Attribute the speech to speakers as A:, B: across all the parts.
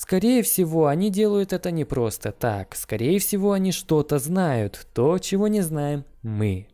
A: Скорее всего, они делают это не просто так. Скорее всего, они что-то знают, то, чего не знаем мы.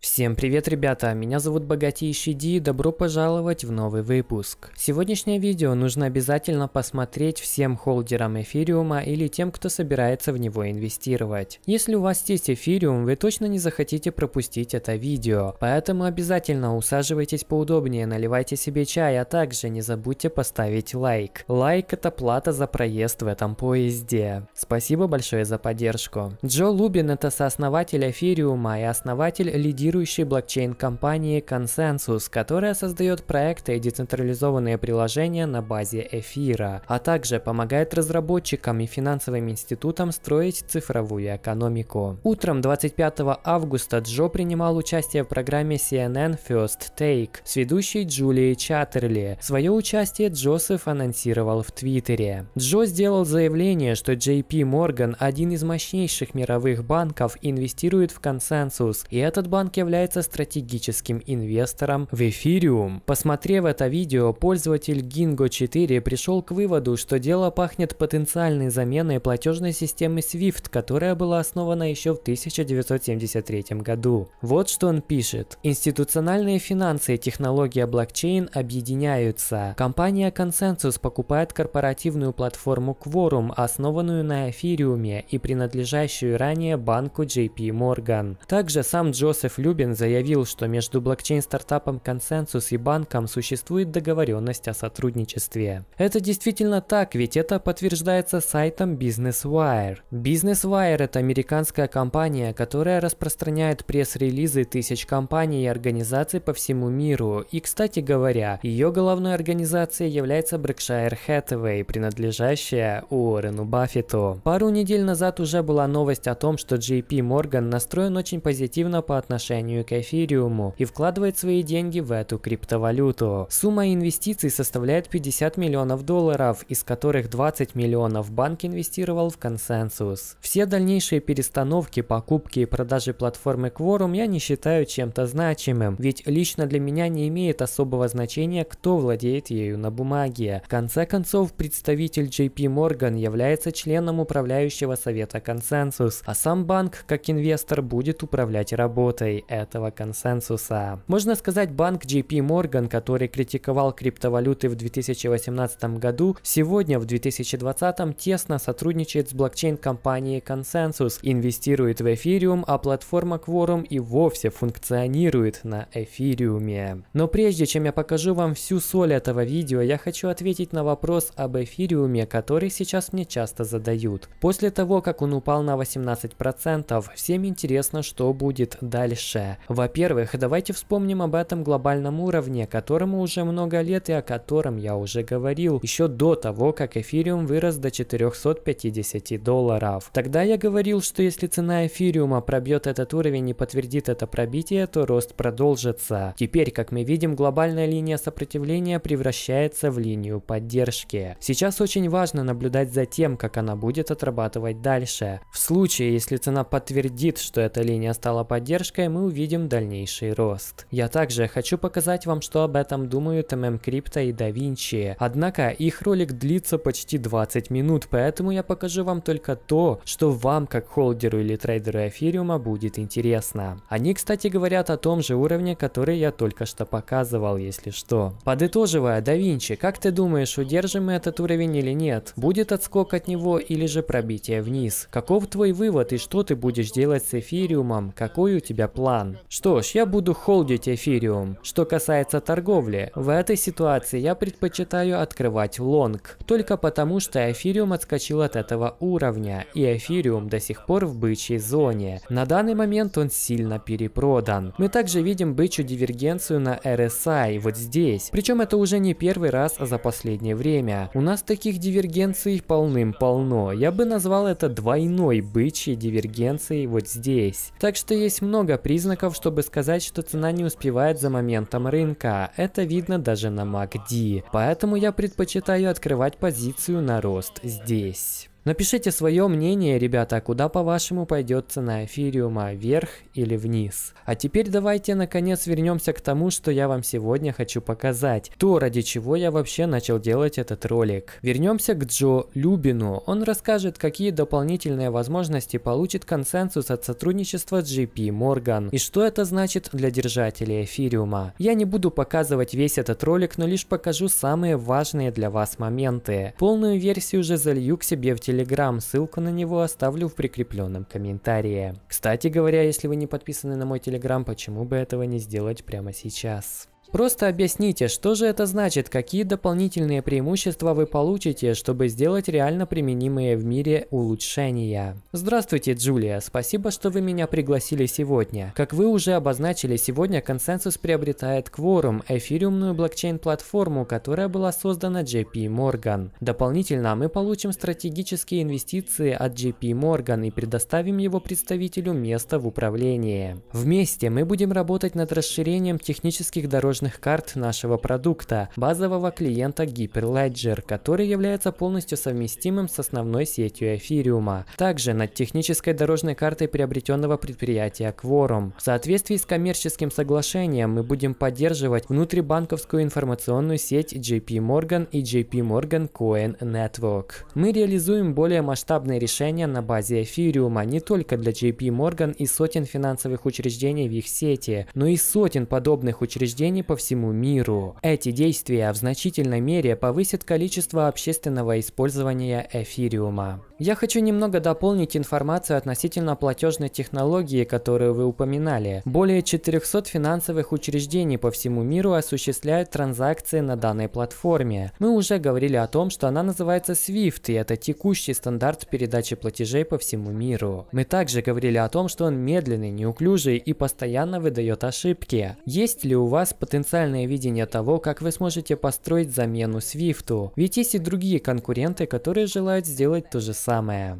A: Всем привет, ребята! Меня зовут Богатейший Ди и добро пожаловать в новый выпуск. Сегодняшнее видео нужно обязательно посмотреть всем холдерам эфириума или тем, кто собирается в него инвестировать. Если у вас есть эфириум, вы точно не захотите пропустить это видео, поэтому обязательно усаживайтесь поудобнее, наливайте себе чай, а также не забудьте поставить лайк. Лайк – это плата за проезд в этом поезде. Спасибо большое за поддержку. Джо Лубин – это сооснователь эфириума и основатель лидера лидирующей блокчейн-компании Consensus, которая создает проекты и децентрализованные приложения на базе эфира, а также помогает разработчикам и финансовым институтам строить цифровую экономику. Утром 25 августа Джо принимал участие в программе CNN First Take с ведущей Джулией Чаттерли. Свое участие Джозеф анонсировал в Твиттере. Джо сделал заявление, что JP Morgan, один из мощнейших мировых банков, инвестирует в консенсус, и этот банк является стратегическим инвестором в эфириум. Посмотрев это видео, пользователь Gingo 4 пришел к выводу, что дело пахнет потенциальной заменой платежной системы SWIFT, которая была основана еще в 1973 году. Вот что он пишет. Институциональные финансы и технология блокчейн объединяются. Компания Consensus покупает корпоративную платформу Quorum, основанную на эфириуме и принадлежащую ранее банку JP Morgan. Также сам Джозеф Лю Рюбин заявил, что между блокчейн-стартапом «Консенсус» и банком существует договоренность о сотрудничестве. Это действительно так, ведь это подтверждается сайтом Business Wire. Business Wire это американская компания, которая распространяет пресс-релизы тысяч компаний и организаций по всему миру. И, кстати говоря, ее головной организацией является Berkshire Hathaway, принадлежащая Уоррену Баффету. Пару недель назад уже была новость о том, что JP Morgan настроен очень позитивно по отношению движению к эфириуму и вкладывает свои деньги в эту криптовалюту. Сумма инвестиций составляет 50 миллионов долларов, из которых 20 миллионов банк инвестировал в консенсус. Все дальнейшие перестановки, покупки и продажи платформы Quorum я не считаю чем-то значимым, ведь лично для меня не имеет особого значения, кто владеет ею на бумаге. В конце концов, представитель JP Morgan является членом управляющего совета консенсус, а сам банк, как инвестор, будет управлять работой этого консенсуса. Можно сказать, банк JP Morgan, который критиковал криптовалюты в 2018 году, сегодня в 2020 тесно сотрудничает с блокчейн-компанией Consensus, инвестирует в эфириум, а платформа Quorum и вовсе функционирует на эфириуме. Но прежде чем я покажу вам всю соль этого видео, я хочу ответить на вопрос об эфириуме, который сейчас мне часто задают. После того, как он упал на 18%, всем интересно, что будет дальше лучшее. Во-первых, давайте вспомним об этом глобальном уровне, которому уже много лет и о котором я уже говорил, еще до того, как эфириум вырос до 450 долларов. Тогда я говорил, что если цена эфириума пробьет этот уровень и подтвердит это пробитие, то рост продолжится. Теперь, как мы видим, глобальная линия сопротивления превращается в линию поддержки. Сейчас очень важно наблюдать за тем, как она будет отрабатывать дальше. В случае, если цена подтвердит, что эта линия стала поддержкой, мы мы увидим дальнейший рост. Я также хочу показать вам, что об этом думают ММ Крипто и DaVinci. Однако их ролик длится почти 20 минут, поэтому я покажу вам только то, что вам как холдеру или трейдеру эфириума будет интересно. Они, кстати, говорят о том же уровне, который я только что показывал, если что. Подытоживая, DaVinci, как ты думаешь, удержим мы этот уровень или нет? Будет отскок от него или же пробитие вниз? Каков твой вывод и что ты будешь делать с эфириумом? Какой у тебя план? план. Что ж, я буду холдить эфириум. Что касается торговли, в этой ситуации я предпочитаю открывать лонг, только потому что эфириум отскочил от этого уровня, и эфириум до сих пор в бычьей зоне. На данный момент он сильно перепродан. Мы также видим бычью дивергенцию на RSI вот здесь. Причем это уже не первый раз за последнее время. У нас таких дивергенций полным-полно. Я бы назвал это двойной бычьей дивергенцией вот здесь. Так что есть много признаков признаков, чтобы сказать, что цена не успевает за моментом рынка. Это видно даже на MACD. А Поэтому я предпочитаю открывать позицию на рост здесь. Напишите свое мнение, ребята, куда по-вашему пойдет цена эфириума, вверх или вниз. А теперь давайте наконец вернемся к тому, что я вам сегодня хочу показать. То, ради чего я вообще начал делать этот ролик. Вернемся к Джо Любину. Он расскажет, какие дополнительные возможности получит консенсус от сотрудничества с JP Morgan и что это значит для держателей эфириума. Я не буду показывать весь этот ролик, но лишь покажу самые важные для вас моменты. Полную версию уже залью к себе в телефон Телеграм, ссылку на него оставлю в прикрепленном комментарии. Кстати говоря, если вы не подписаны на мой Телеграм, почему бы этого не сделать прямо сейчас? Просто объясните, что же это значит, какие дополнительные преимущества вы получите, чтобы сделать реально применимые в мире улучшения. Здравствуйте, Джулия, спасибо, что вы меня пригласили сегодня. Как вы уже обозначили, сегодня консенсус приобретает Quorum, эфириумную блокчейн-платформу, которая была создана JP Morgan. Дополнительно мы получим стратегические инвестиции от JP Morgan и предоставим его представителю место в управлении. Вместе мы будем работать над расширением технических дорожных платежных карт нашего продукта, базового клиента Hyperledger, который является полностью совместимым с основной сетью эфириума. Также над технической дорожной картой приобретенного предприятия Quorum. В соответствии с коммерческим соглашением мы будем поддерживать внутрибанковскую информационную сеть JP Morgan и JP Morgan Coin Network. Мы реализуем более масштабные решения на базе эфириума не только для JP Morgan и сотен финансовых учреждений в их сети, но и сотен подобных учреждений по всему миру. Эти действия в значительной мере повысят количество общественного использования эфириума. Я хочу немного дополнить информацию относительно платежной технологии, которую вы упоминали. Более 400 финансовых учреждений по всему миру осуществляют транзакции на данной платформе. Мы уже говорили о том, что она называется SWIFT, и это текущий стандарт передачи платежей по всему миру. Мы также говорили о том, что он медленный, неуклюжий и постоянно выдает ошибки. Есть ли у вас потенциал потенциальное видение того, как вы сможете построить замену Swift. Ведь есть и другие конкуренты, которые желают сделать то же самое.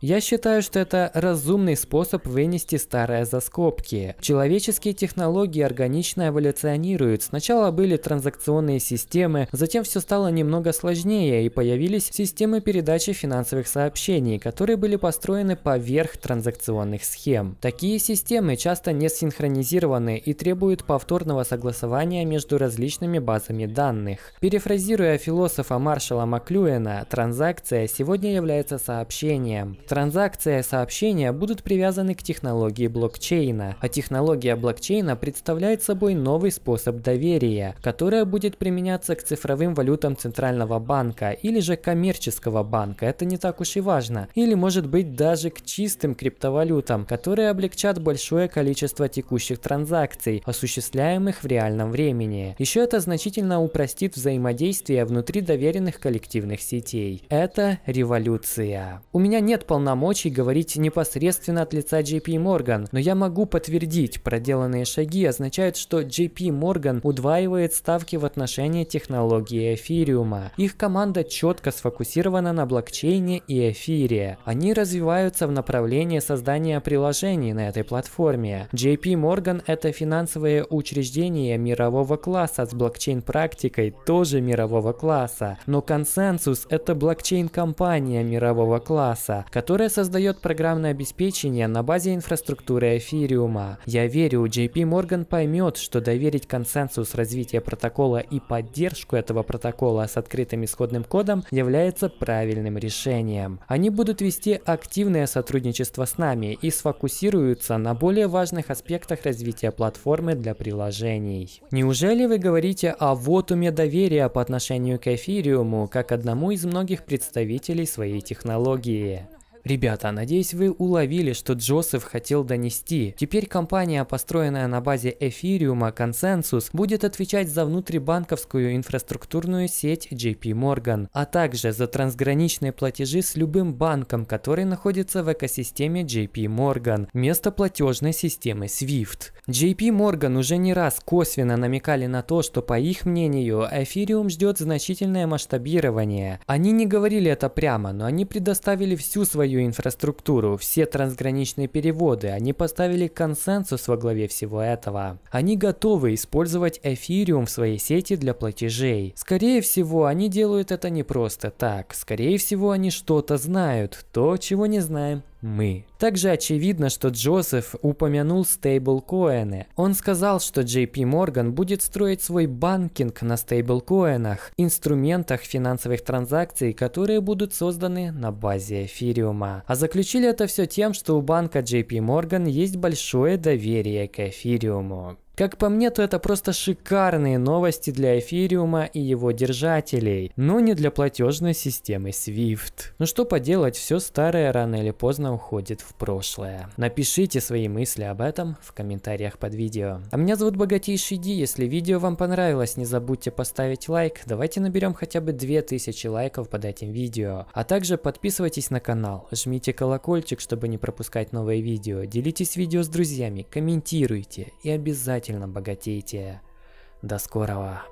A: Я считаю, что это разумный способ вынести старое за скобки. Человеческие технологии органично эволюционируют. Сначала были транзакционные системы, затем все стало немного сложнее и появились системы передачи финансовых сообщений, которые были построены поверх транзакционных схем. Такие системы часто не синхронизированы и требуют повторного согласования между различными базами данных. Перефразируя философа Маршала Маклюэна, транзакция сегодня является сообщением, сообщениям. Транзакция и сообщения будут привязаны к технологии блокчейна, а технология блокчейна представляет собой новый способ доверия, которое будет применяться к цифровым валютам Центрального банка или же коммерческого банка, это не так уж и важно, или может быть даже к чистым криптовалютам, которые облегчат большое количество текущих транзакций, осуществляемых в реальном времени. Еще это значительно упростит взаимодействие внутри доверенных коллективных сетей. Это революция. У меня нет полномочий говорить непосредственно от лица JP Morgan, но я могу подтвердить, проделанные шаги означают, что JP Morgan удваивает ставки в отношении технологии эфириума. Их команда четко сфокусирована на блокчейне и эфире. Они развиваются в направлении создания приложений на этой платформе. JP Morgan – это финансовое учреждение мирового класса с блокчейн-практикой тоже мирового класса, но консенсус – это блокчейн-компания мирового класса Linux, которая создает программное обеспечение на базе инфраструктуры эфириума. Я верю, JP Morgan поймет, что доверить консенсус развития протокола и поддержку этого протокола с открытым исходным кодом является правильным решением. Они будут вести активное сотрудничество с нами и сфокусируются на более важных аспектах развития платформы для приложений. Неужели вы говорите о вотуме доверия по отношению к эфириуму как одному из многих представителей своей технологии? Ребята, надеюсь вы уловили, что Джосеф хотел донести. Теперь компания, построенная на базе эфириума Консенсус, будет отвечать за внутрибанковскую инфраструктурную сеть JP Morgan, а также за трансграничные платежи с любым банком, который находится в экосистеме JP Morgan, вместо платежной системы SWIFT. JP Morgan уже не раз косвенно намекали на то, что по их мнению эфириум ждет значительное масштабирование. Они не говорили это прямо, но они предоставили всю свою свою инфраструктуру, все трансграничные переводы, они поставили консенсус во главе всего этого. Они готовы использовать эфириум в своей сети для платежей. Скорее всего, они делают это не просто так. Скорее всего, они что-то знают, то, чего не знаем мы. Также очевидно, что Джозеф упомянул стейблкоины. Он сказал, что JP Morgan будет строить свой банкинг на стейблкоинах, инструментах финансовых транзакций, которые будут созданы на базе эфириума. А заключили это все тем, что у банка JP Morgan есть большое доверие к эфириуму. Как по мне, то это просто шикарные новости для эфириума и его держателей, но не для платежной системы SWIFT. Ну что поделать, все старое рано или поздно уходит в прошлое. Напишите свои мысли об этом в комментариях под видео. А меня зовут Богатейший Ди, если видео вам понравилось, не забудьте поставить лайк, давайте наберем хотя бы 2000 лайков под этим видео. А также подписывайтесь на канал, жмите колокольчик, чтобы не пропускать новые видео, делитесь видео с друзьями, комментируйте и обязательно обязательно богатейте. До скорого.